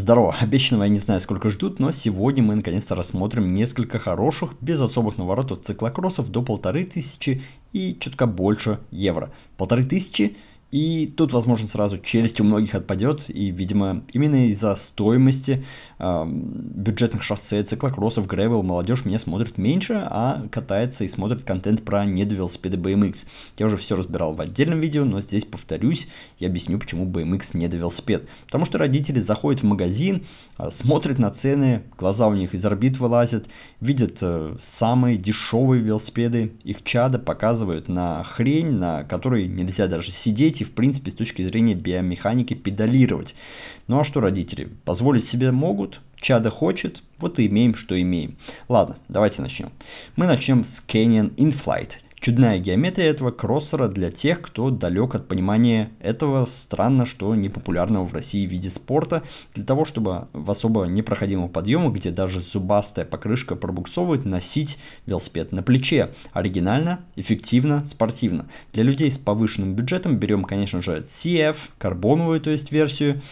Здорово, обещанного я не знаю сколько ждут, но сегодня мы наконец-то рассмотрим несколько хороших, без особых наворотов циклокроссов до полторы тысячи и чутка больше евро. Полторы тысячи и тут, возможно, сразу челюсть у многих отпадет, и, видимо, именно из-за стоимости э, бюджетных шоссе, циклокроссов, гревел, молодежь меня смотрит меньше, а катается и смотрит контент про недовелосипеды BMX. Я уже все разбирал в отдельном видео, но здесь повторюсь и объясню, почему BMX недовелосипед. Потому что родители заходят в магазин, э, смотрят на цены, глаза у них из орбит вылазят, видят э, самые дешевые велосипеды, их чада показывают на хрень, на которой нельзя даже сидеть, и, в принципе, с точки зрения биомеханики педалировать. Ну а что родители? Позволить себе могут, чада хочет, вот и имеем, что имеем. Ладно, давайте начнем. Мы начнем с Canyon InFlight – Чудная геометрия этого кроссера для тех, кто далек от понимания этого странно, что непопулярного в России виде спорта, для того, чтобы в особо непроходимых подъемах, где даже зубастая покрышка пробуксовывает, носить велосипед на плече. Оригинально, эффективно, спортивно. Для людей с повышенным бюджетом берем, конечно же, CF, карбоновую, то есть версию,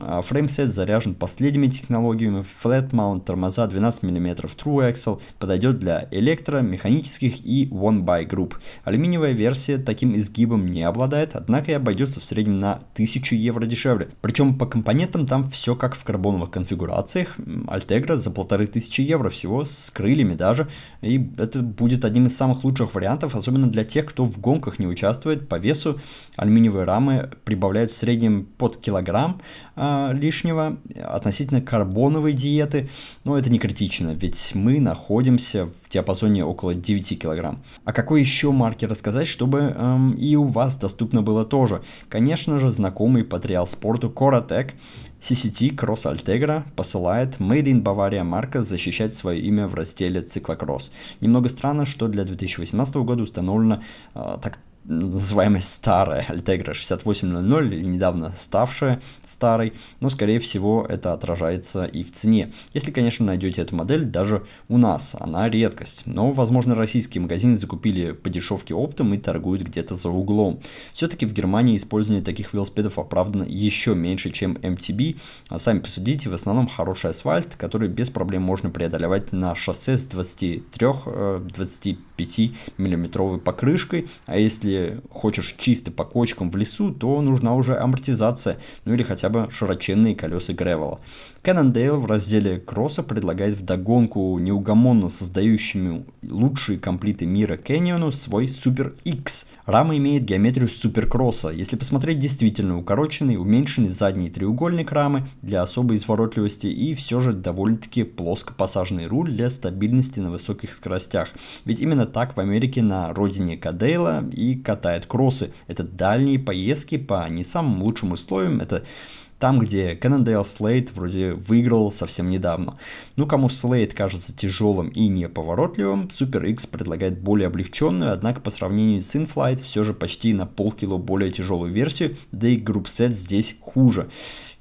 а, Фреймсет заряжен последними технологиями Flat Mount, тормоза 12 мм True Axle, подойдет для электро, механических и One Bike групп. Алюминиевая версия таким изгибом не обладает, однако и обойдется в среднем на 1000 евро дешевле. Причем по компонентам там все как в карбоновых конфигурациях. Альтегра за 1500 евро всего, с крыльями даже. И это будет одним из самых лучших вариантов, особенно для тех, кто в гонках не участвует. По весу алюминиевые рамы прибавляют в среднем под килограмм э, лишнего относительно карбоновой диеты. Но это не критично, ведь мы находимся в в диапазоне около 9 килограмм. А какой еще маркер рассказать, чтобы эм, и у вас доступно было тоже? Конечно же, знакомый по триал-спорту Коратек CCT Cross Altegra посылает Made in Bavaria марка защищать свое имя в разделе циклокросс. Немного странно, что для 2018 года установлена э, так называемая старая Altegra 6800, или недавно ставшая старой, но, скорее всего, это отражается и в цене. Если, конечно, найдете эту модель даже у нас, она редкость, но, возможно, российские магазины закупили по дешевке оптом и торгуют где-то за углом. Все-таки в Германии использование таких велосипедов оправдано еще меньше, чем MTB, эм а сами посудите, в основном хороший асфальт, который без проблем можно преодолевать на шоссе с 23-25 э, миллиметровой покрышкой, а если хочешь чисто по кочкам в лесу, то нужна уже амортизация, ну или хотя бы широченные колеса гревела. Cannondale в разделе кросса предлагает вдогонку неугомонно создающему лучшие комплиты мира Кэньону свой Super X. Рама имеет геометрию суперкросса. Если посмотреть, действительно укороченный, уменьшенный задний треугольник рамы для особой изворотливости и все же довольно-таки плоскопассажный руль для стабильности на высоких скоростях. Ведь именно так в Америке на родине Кадейла и катает кроссы. Это дальние поездки по не самым лучшим условиям. Это там, где Каннендейл Слейд вроде выиграл совсем недавно. Ну, кому Слейд кажется тяжелым и неповоротливым, Super X предлагает более облегченную, однако по сравнению с InFlight все же почти на полкило более тяжелую версию, да и группсет здесь хуже,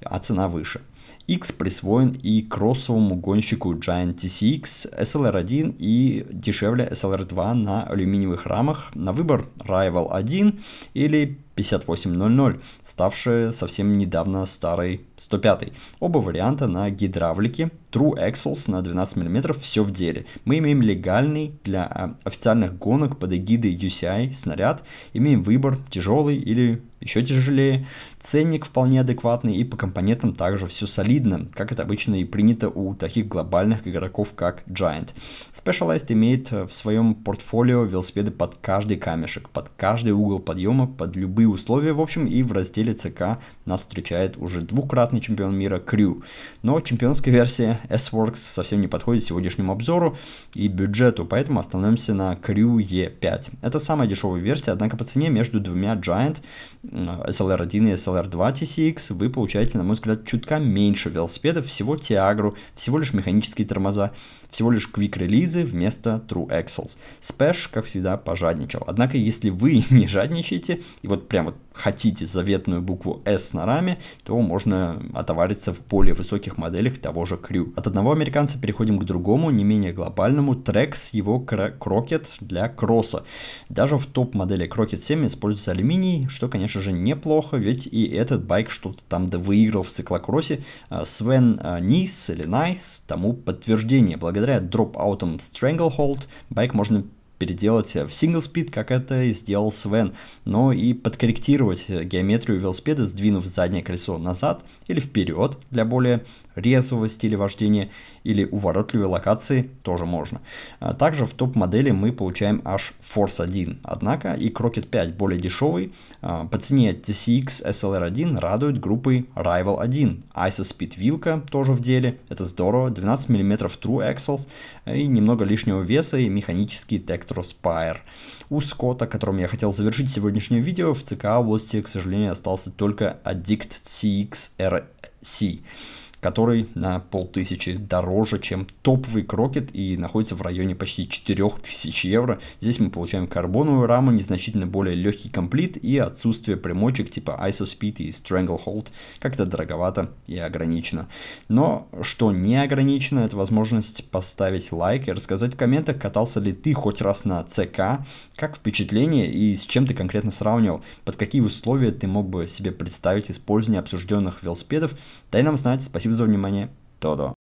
а цена выше. X присвоен и кроссовому гонщику Giant TCX, SLR1 и дешевле SLR2 на алюминиевых рамах. На выбор Rival 1 или 5800, ставшая совсем недавно старой 105. Оба варианта на гидравлике. True Axles на 12 мм все в деле. Мы имеем легальный для а, официальных гонок под эгидой UCI снаряд. Имеем выбор тяжелый или еще тяжелее. Ценник вполне адекватный и по компонентам также все солидно, как это обычно и принято у таких глобальных игроков, как Giant. Specialized имеет э, в своем портфолио велосипеды под каждый камешек, под каждый угол подъема, под любые условия, в общем, и в разделе ЦК нас встречает уже двукратно многократный чемпион мира Крю. Но чемпионская версия S-Works совсем не подходит сегодняшнему обзору и бюджету, поэтому остановимся на Крю E5. Это самая дешевая версия, однако по цене между двумя Giant э, SLR1 и SLR2 TCX вы получаете, на мой взгляд, чутка меньше велосипедов, всего Тиагру, всего лишь механические тормоза, всего лишь квик-релизы вместо True Axles. Спэш, как всегда, пожадничал. Однако, если вы не жадничаете и вот прям вот хотите заветную букву S на раме, то можно отовариться в более высоких моделях того же Крю. От одного американца переходим к другому, не менее глобальному, трек с его крокет для кросса. Даже в топ-модели Крокет 7 используется алюминий, что, конечно же, неплохо, ведь и этот байк что-то там выиграл в циклокроссе. А, Свен а, Нис или Найс тому подтверждение. Благодаря дроп-аутам Stranglehold байк можно переделать э, в single speed, как это и сделал Свен, но ну и подкорректировать э, геометрию велосипеда, сдвинув заднее колесо назад или вперед для более резвого стиля вождения или уворотливые локации тоже можно. А также в топ-модели мы получаем аж Force 1, однако и Crockett 5 более дешевый, а, по цене TCX SLR1 радует группой Rival 1, Isospeed вилка тоже в деле, это здорово, 12 мм True Axles э, и немного лишнего веса и механический Tektro Spire. У Скотта, которым я хотел завершить сегодняшнее видео, в ЦК области, к сожалению, остался только Addict CX RC который на полтысячи дороже, чем топовый крокет и находится в районе почти 4000 евро. Здесь мы получаем карбоновую раму, незначительно более легкий комплит и отсутствие примочек типа ISO Speed и Stranglehold. Как-то дороговато и ограничено. Но что не ограничено, это возможность поставить лайк и рассказать в комментах, катался ли ты хоть раз на ЦК, как впечатление и с чем ты конкретно сравнивал, под какие условия ты мог бы себе представить использование обсужденных велосипедов. Дай нам знать, спасибо спасибо за внимание. Тодо.